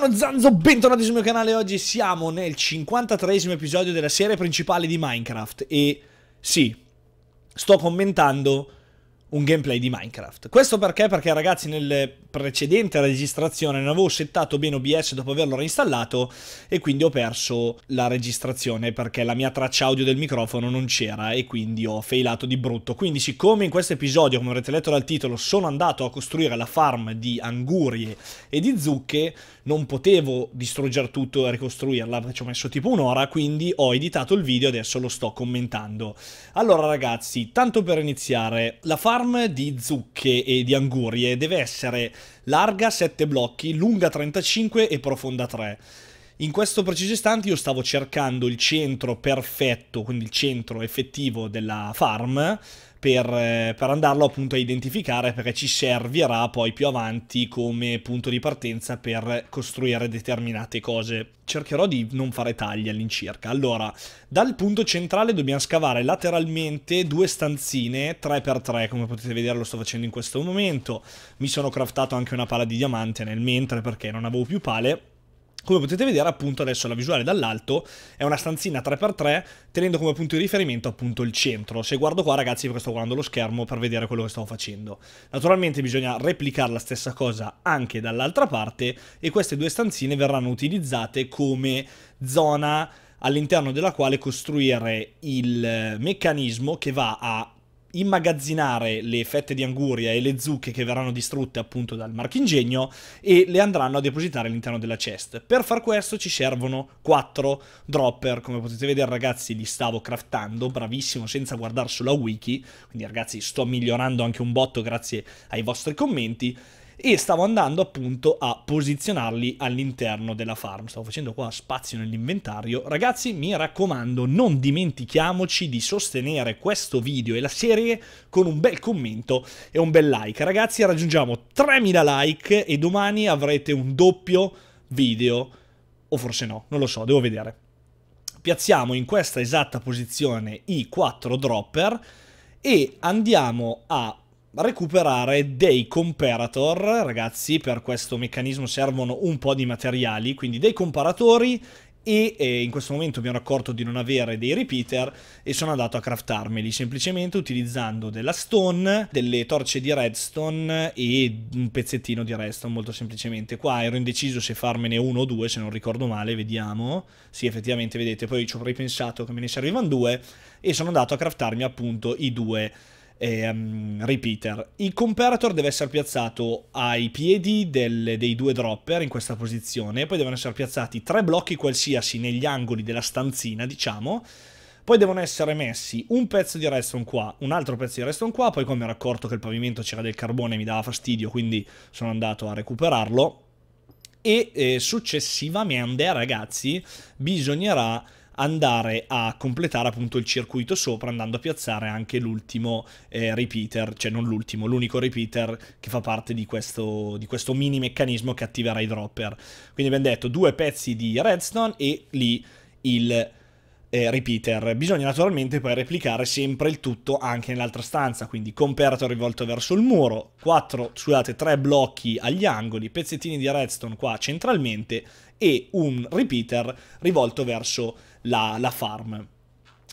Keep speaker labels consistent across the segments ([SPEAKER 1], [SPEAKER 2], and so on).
[SPEAKER 1] sono Zanzo, bentornati sul mio canale oggi siamo nel 53esimo episodio della serie principale di Minecraft e sì, sto commentando un gameplay di Minecraft. Questo perché? Perché ragazzi nel precedente registrazione non avevo settato bene OBS dopo averlo reinstallato e quindi ho perso la registrazione perché la mia traccia audio del microfono non c'era e quindi ho failato di brutto. Quindi siccome in questo episodio, come avrete letto dal titolo, sono andato a costruire la farm di angurie e di zucche, non potevo distruggere tutto e ricostruirla, ci ho messo tipo un'ora, quindi ho editato il video e adesso lo sto commentando. Allora ragazzi, tanto per iniziare, la farm farm di zucche e di angurie deve essere larga 7 blocchi, lunga 35 e profonda 3. In questo preciso istante io stavo cercando il centro perfetto, quindi il centro effettivo della farm, per, eh, per, andarlo appunto a identificare perché ci servirà poi più avanti come punto di partenza per costruire determinate cose. Cercherò di non fare tagli all'incirca. Allora, dal punto centrale dobbiamo scavare lateralmente due stanzine 3x3, come potete vedere lo sto facendo in questo momento. Mi sono craftato anche una pala di diamante nel mentre perché non avevo più pale come potete vedere appunto adesso la visuale dall'alto è una stanzina 3x3 tenendo come punto di riferimento appunto il centro. Se guardo qua ragazzi perché sto guardando lo schermo per vedere quello che stavo facendo. Naturalmente bisogna replicare la stessa cosa anche dall'altra parte e queste due stanzine verranno utilizzate come zona all'interno della quale costruire il meccanismo che va a immagazzinare le fette di anguria e le zucche che verranno distrutte appunto dal marchingegno e le andranno a depositare all'interno della chest. Per far questo ci servono 4 dropper, come potete vedere ragazzi li stavo craftando, bravissimo senza guardare sulla wiki, quindi ragazzi sto migliorando anche un botto grazie ai vostri commenti e stavo andando appunto a posizionarli all'interno della farm. Stavo facendo qua spazio nell'inventario. Ragazzi, mi raccomando, non dimentichiamoci di sostenere questo video e la serie con un bel commento e un bel like. Ragazzi, raggiungiamo 3000 like e domani avrete un doppio video o forse no, non lo so, devo vedere. Piazziamo in questa esatta posizione i 4 dropper e andiamo a recuperare dei comparator, ragazzi, per questo meccanismo servono un po' di materiali, quindi dei comparatori e eh, in questo momento mi ero accorto di non avere dei repeater e sono andato a craftarmeli semplicemente utilizzando della stone, delle torce di redstone e un pezzettino di redstone molto semplicemente qua ero indeciso se farmene uno o due se non ricordo male vediamo sì effettivamente vedete poi ci avrei pensato che me ne servivano due e sono andato a craftarmi appunto i due eh, repeater. Il comparator deve essere piazzato ai piedi del, dei due dropper in questa posizione, poi devono essere piazzati tre blocchi qualsiasi negli angoli della stanzina, diciamo, poi devono essere messi un pezzo di redstone qua, un altro pezzo di redstone qua, poi come mi ero accorto che il pavimento c'era del carbone e mi dava fastidio, quindi sono andato a recuperarlo. E eh, successivamente, ragazzi, bisognerà andare a completare appunto il circuito sopra andando a piazzare anche l'ultimo eh, repeater, cioè non l'ultimo, l'unico repeater che fa parte di questo, di questo mini meccanismo che attiverà i dropper. Quindi abbiamo detto due pezzi di redstone e lì il... Eh, repeater. Bisogna naturalmente poi replicare sempre il tutto anche nell'altra stanza, quindi comperator rivolto verso il muro, 4, scusate, tre blocchi agli angoli, pezzettini di redstone qua centralmente e un repeater rivolto verso la, la farm.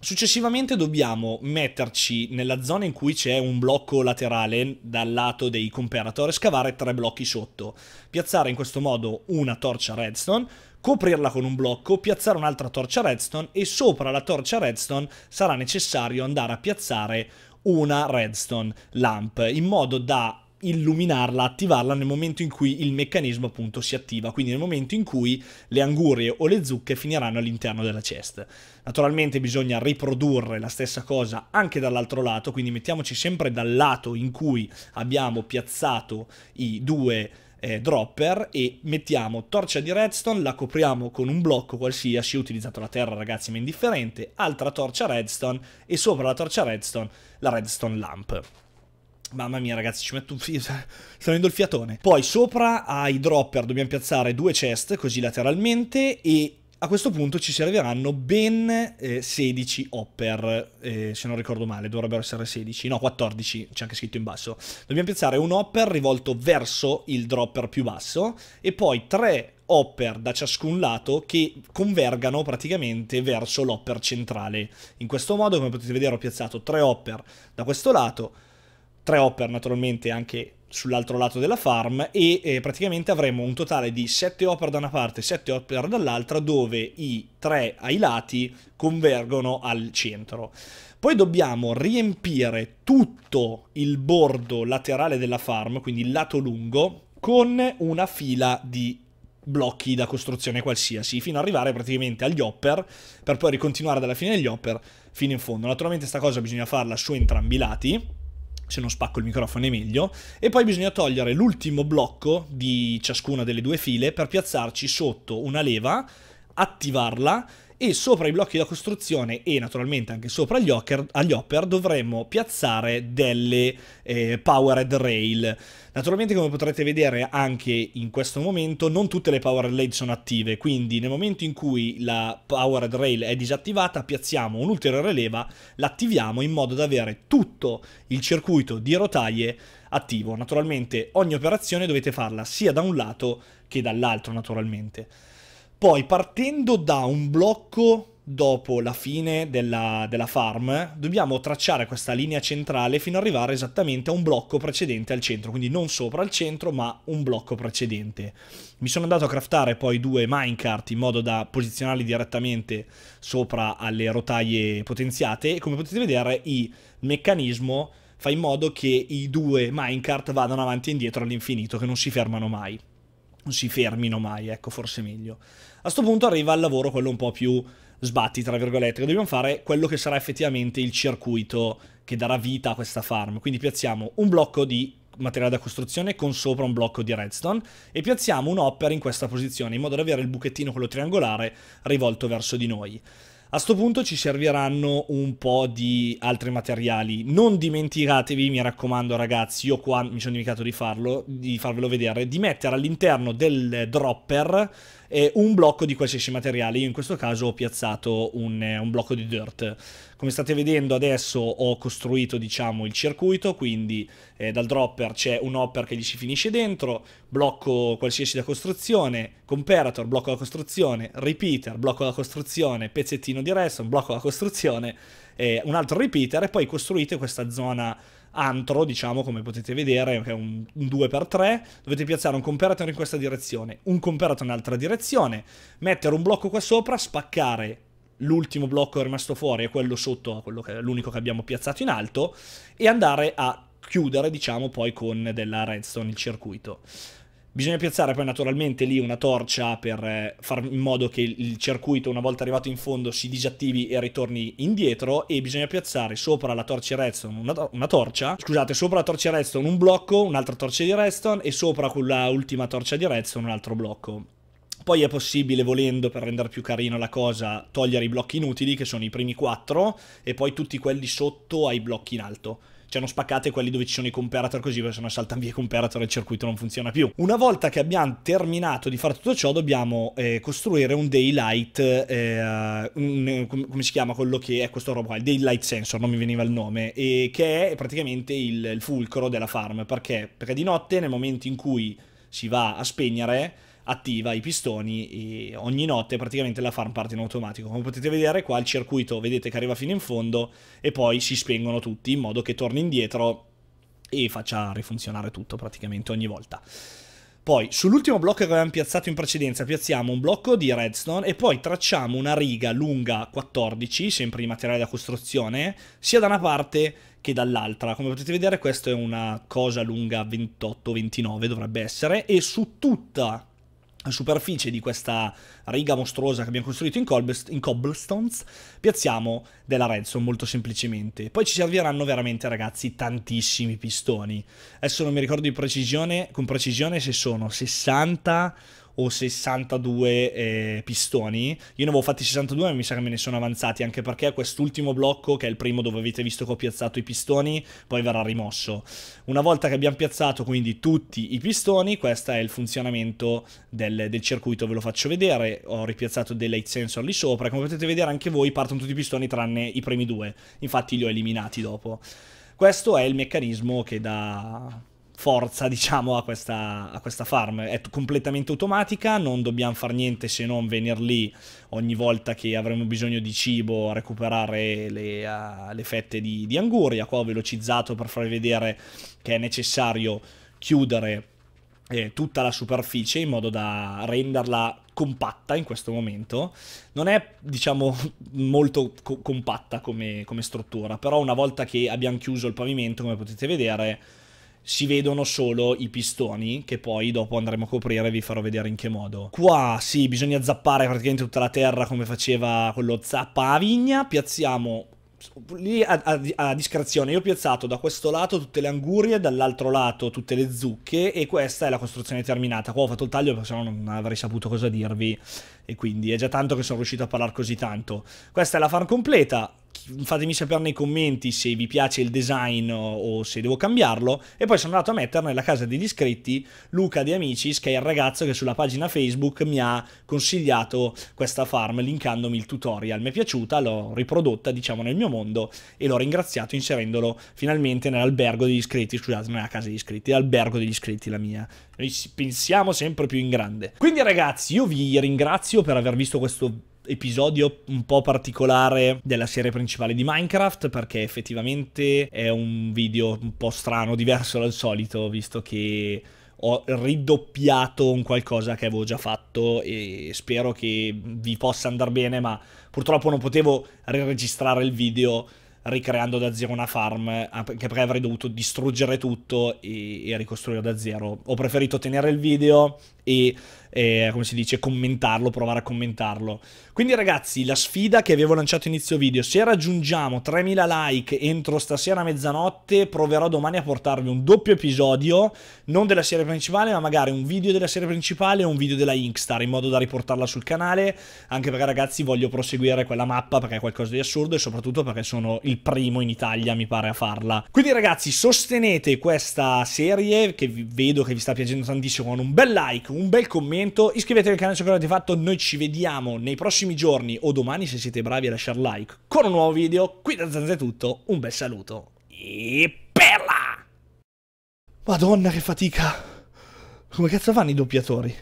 [SPEAKER 1] Successivamente dobbiamo metterci nella zona in cui c'è un blocco laterale dal lato dei comparator e scavare tre blocchi sotto, piazzare in questo modo una torcia redstone, coprirla con un blocco, piazzare un'altra torcia redstone e sopra la torcia redstone sarà necessario andare a piazzare una redstone lamp in modo da illuminarla, attivarla nel momento in cui il meccanismo appunto si attiva, quindi nel momento in cui le angurie o le zucche finiranno all'interno della chest. Naturalmente bisogna riprodurre la stessa cosa anche dall'altro lato, quindi mettiamoci sempre dal lato in cui abbiamo piazzato i due eh, dropper e mettiamo torcia di redstone, la copriamo con un blocco qualsiasi, ho utilizzato la terra ragazzi ma è indifferente, altra torcia redstone e sopra la torcia redstone la redstone lamp. Mamma mia ragazzi, ci metto un fiato. sta venendo il fiatone. Poi sopra ai dropper dobbiamo piazzare due chest così lateralmente e a questo punto ci serviranno ben eh, 16 hopper, eh, se non ricordo male, dovrebbero essere 16, no 14, c'è anche scritto in basso. Dobbiamo piazzare un hopper rivolto verso il dropper più basso e poi tre hopper da ciascun lato che convergano praticamente verso l'hopper centrale. In questo modo, come potete vedere, ho piazzato tre hopper da questo lato, tre hopper naturalmente anche sull'altro lato della farm e eh, praticamente avremo un totale di 7 hopper da una parte e 7 hopper dall'altra dove i tre ai lati convergono al centro. Poi dobbiamo riempire tutto il bordo laterale della farm, quindi il lato lungo, con una fila di blocchi da costruzione qualsiasi, fino ad arrivare praticamente agli hopper, per poi ricontinuare dalla fine degli hopper fino in fondo. Naturalmente sta cosa bisogna farla su entrambi i lati, se non spacco il microfono è meglio, e poi bisogna togliere l'ultimo blocco di ciascuna delle due file per piazzarci sotto una leva, attivarla e sopra i blocchi da costruzione e naturalmente anche sopra gli, ocker, agli hopper dovremmo piazzare delle eh, powered rail. Naturalmente come potrete vedere anche in questo momento non tutte le powered rail sono attive, quindi nel momento in cui la powered rail è disattivata piazziamo un'ulteriore leva, l'attiviamo in modo da avere tutto il circuito di rotaie attivo. Naturalmente ogni operazione dovete farla sia da un lato che dall'altro naturalmente. Poi partendo da un blocco dopo la fine della, della, farm, dobbiamo tracciare questa linea centrale fino ad arrivare esattamente a un blocco precedente al centro, quindi non sopra al centro, ma un blocco precedente. Mi sono andato a craftare poi due minecart in modo da posizionarli direttamente sopra alle rotaie potenziate e come potete vedere il meccanismo fa in modo che i due minecart vadano avanti e indietro all'infinito, che non si fermano mai si fermino mai, ecco, forse meglio. A questo punto arriva il lavoro quello un po' più sbatti, tra virgolette, che dobbiamo fare quello che sarà effettivamente il circuito che darà vita a questa farm. Quindi piazziamo un blocco di materiale da costruzione con sopra un blocco di redstone e piazziamo un hopper in questa posizione in modo da avere il buchettino quello triangolare rivolto verso di noi. A questo punto ci serviranno un po' di altri materiali. Non dimenticatevi, mi raccomando ragazzi, io qua mi sono dimenticato di farlo, di farvelo vedere, di mettere all'interno del dropper eh, un blocco di qualsiasi materiale. Io in questo caso ho piazzato un, eh, un blocco di dirt. Come state vedendo adesso ho costruito diciamo il circuito, quindi eh, dal dropper c'è un hopper che gli si finisce dentro, blocco qualsiasi da costruzione, comparator, blocco da costruzione, repeater, blocco da costruzione, pezzettino di resto, blocco da costruzione, eh, un altro repeater e poi costruite questa zona antro, diciamo, come potete vedere, che è un, 2x3, dovete piazzare un comparator in questa direzione, un comparator in un'altra direzione, mettere un blocco qua sopra, spaccare l'ultimo blocco rimasto fuori e quello sotto, quello che è l'unico che abbiamo piazzato in alto, e andare a chiudere, diciamo, poi con della redstone il circuito. Bisogna piazzare poi naturalmente lì una torcia per eh, far in modo che il circuito una volta arrivato in fondo si disattivi e ritorni indietro e bisogna piazzare sopra la torcia redstone una, to una torcia, scusate, sopra la torcia redstone un blocco, un'altra torcia di redstone e sopra quella ultima torcia di redstone un altro blocco. Poi è possibile, volendo, per rendere più carino la cosa, togliere i blocchi inutili, che sono i primi quattro, e poi tutti quelli sotto ai blocchi in alto cioè non spaccate quelli dove ci sono i comparator così, perché sennò saltano via i comparator e il circuito non funziona più. Una volta che abbiamo terminato di fare tutto ciò, dobbiamo eh, costruire un daylight, eh, un, come si chiama quello che è questo robo il daylight sensor, non mi veniva il nome, e che è praticamente il, il fulcro della farm, perché? Perché di notte, nel momento in cui si va a spegnere, attiva i pistoni ogni notte praticamente la farm parte in automatico. Come potete vedere qua il circuito vedete che arriva fino in fondo e poi si spengono tutti in modo che torni indietro e faccia rifunzionare tutto praticamente ogni volta. Poi sull'ultimo blocco che avevamo piazzato in precedenza piazziamo un blocco di redstone e poi tracciamo una riga lunga 14, sempre di materiale da costruzione, sia da una parte che dall'altra. Come potete vedere questa è una cosa lunga 28-29 dovrebbe essere e su tutta superficie di questa riga mostruosa che abbiamo costruito in, cobblest in, cobblestones piazziamo della redstone molto semplicemente poi ci serviranno veramente ragazzi tantissimi pistoni adesso non mi ricordo di precisione con precisione se sono 60 o 62 eh, pistoni. Io ne avevo fatti 62, ma mi sa che me ne sono avanzati, anche perché quest'ultimo blocco, che è il primo dove avete visto che ho piazzato i pistoni, poi verrà rimosso. Una volta che abbiamo piazzato quindi tutti i pistoni, questo è il funzionamento del, del circuito, ve lo faccio vedere. Ho ripiazzato dei light sensor lì sopra, come potete vedere anche voi partono tutti i pistoni tranne i primi due, infatti li ho eliminati dopo. Questo è il meccanismo che da forza, diciamo, a questa, a questa farm. È completamente automatica, non dobbiamo fare niente se non venire lì ogni volta che avremo bisogno di cibo a recuperare le, uh, le fette di, di, anguria. Qua ho velocizzato per farvi vedere che è necessario chiudere eh, tutta la superficie in modo da renderla compatta in questo momento. Non è, diciamo, molto co compatta come, come struttura, però una volta che abbiamo chiuso il pavimento, come potete vedere, si vedono solo i pistoni che poi dopo andremo a coprire e vi farò vedere in che modo. Qua sì, bisogna zappare praticamente tutta la terra come faceva quello zappa a vigna, piazziamo lì a, a, a, discrezione io ho piazzato da questo lato tutte le angurie dall'altro lato tutte le zucche e questa è la costruzione terminata qua ho fatto il taglio perché sennò non avrei saputo cosa dirvi e quindi è già tanto che sono riuscito a parlare così tanto questa è la farm completa fatemi sapere nei commenti se vi piace il design o, se devo cambiarlo e poi sono andato a mettere nella casa degli iscritti Luca De Amicis che è il ragazzo che sulla pagina Facebook mi ha consigliato questa farm linkandomi il tutorial mi è piaciuta l'ho riprodotta diciamo nel mio mondo e l'ho ringraziato inserendolo finalmente nell'albergo degli iscritti scusate nella casa degli iscritti l'albergo degli iscritti la mia noi pensiamo sempre più in grande quindi ragazzi io vi ringrazio per aver visto questo video episodio un po' particolare della serie principale di Minecraft perché effettivamente è un video un po' strano, diverso dal solito, visto che ho ridoppiato un qualcosa che avevo già fatto e spero che vi possa andare bene, ma purtroppo non potevo riregistrare il video ricreando da zero una farm, anche perché avrei dovuto distruggere tutto e, e ricostruire da zero. Ho preferito tenere il video e, e, come si dice, commentarlo, provare a commentarlo. Quindi ragazzi, la sfida che avevo lanciato inizio video, se raggiungiamo 3000 like entro stasera a mezzanotte, proverò domani a portarvi un doppio episodio, non della serie principale, ma magari un video della serie principale e un video della Inkstar, in modo da riportarla sul canale, anche perché ragazzi voglio proseguire quella mappa perché è qualcosa di assurdo e soprattutto perché sono il primo in Italia, mi pare, a farla. Quindi ragazzi, sostenete questa serie che vedo che vi sta piacendo tantissimo con un bel like, un bel commento, iscrivetevi al canale se non l'avete fatto, noi ci vediamo nei prossimi giorni o domani se siete bravi a lasciare like con un nuovo video. Qui da Zanza è tutto, un bel saluto e perla! Madonna che fatica! Come cazzo fanno i doppiatori?